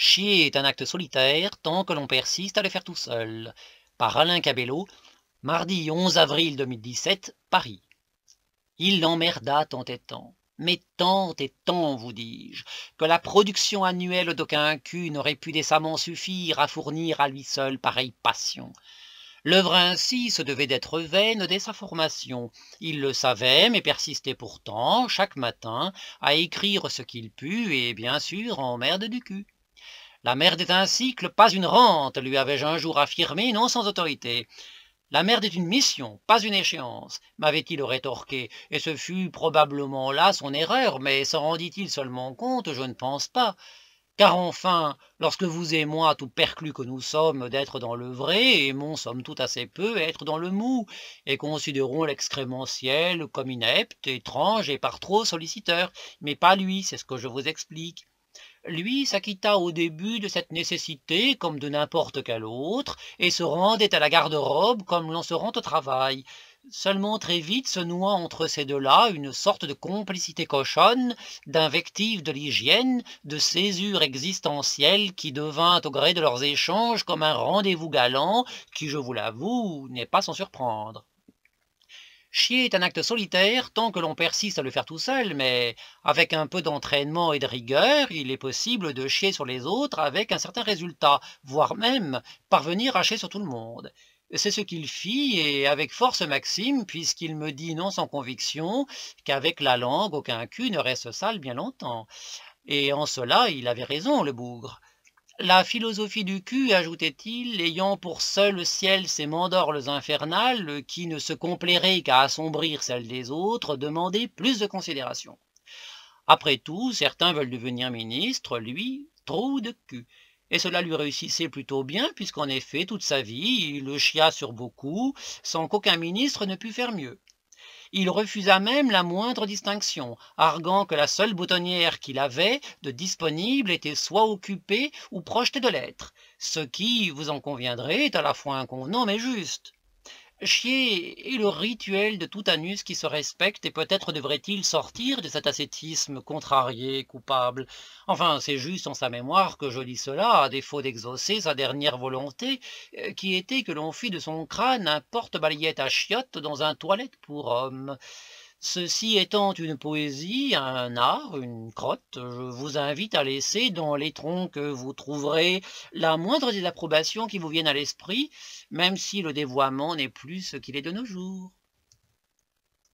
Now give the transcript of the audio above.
Chier est un acte solitaire tant que l'on persiste à le faire tout seul. Par Alain Cabello, mardi 11 avril 2017, Paris. Il l'emmerda tant et tant, mais tant et tant, vous dis-je, que la production annuelle d'aucun cul n'aurait pu décemment suffire à fournir à lui seul pareille passion. L'œuvre ainsi se devait d'être vaine dès sa formation. Il le savait, mais persistait pourtant, chaque matin, à écrire ce qu'il put, et bien sûr en merde du cul. La merde est un cycle, pas une rente, lui avais-je un jour affirmé, non sans autorité. La merde est une mission, pas une échéance, m'avait-il rétorqué, et ce fut probablement là son erreur, mais s'en rendit-il seulement compte, je ne pense pas. Car enfin, lorsque vous et moi, tout perclus que nous sommes, d'être dans le vrai, aimons sommes tout assez peu être dans le mou, et considérons l'excrémentiel comme inepte, étrange et par trop solliciteur, mais pas lui, c'est ce que je vous explique lui s'acquitta au début de cette nécessité comme de n'importe quelle autre, et se rendait à la garde-robe comme l'on se rend au travail. Seulement très vite se noua entre ces deux-là une sorte de complicité cochonne, d'invective de l'hygiène, de césure existentielle qui devint au gré de leurs échanges comme un rendez-vous galant qui, je vous l'avoue, n'est pas sans surprendre. Chier est un acte solitaire tant que l'on persiste à le faire tout seul, mais avec un peu d'entraînement et de rigueur, il est possible de chier sur les autres avec un certain résultat, voire même parvenir à chier sur tout le monde. C'est ce qu'il fit, et avec force Maxime, puisqu'il me dit non sans conviction qu'avec la langue aucun cul ne reste sale bien longtemps. Et en cela il avait raison, le bougre. La philosophie du cul, ajoutait-il, ayant pour seul ciel ses mandorles infernales, qui ne se complairaient qu'à assombrir celles des autres, demandait plus de considération. Après tout, certains veulent devenir ministres, lui, trop de cul. Et cela lui réussissait plutôt bien, puisqu'en effet, toute sa vie, il le chia sur beaucoup, sans qu'aucun ministre ne pût faire mieux. Il refusa même la moindre distinction, arguant que la seule boutonnière qu'il avait de disponible était soit occupée ou projetée de l'être, ce qui, vous en conviendrez, est à la fois inconvenant mais juste. Chier est le rituel de tout anus qui se respecte et peut-être devrait-il sortir de cet ascétisme contrarié, coupable. Enfin, c'est juste en sa mémoire que je lis cela, à défaut d'exaucer sa dernière volonté, euh, qui était que l'on fît de son crâne un porte-balayette à chiottes dans un toilette pour homme. Ceci étant une poésie, un art, une crotte, je vous invite à laisser dans les troncs que vous trouverez la moindre des approbations qui vous viennent à l'esprit, même si le dévoiement n'est plus ce qu'il est de nos jours.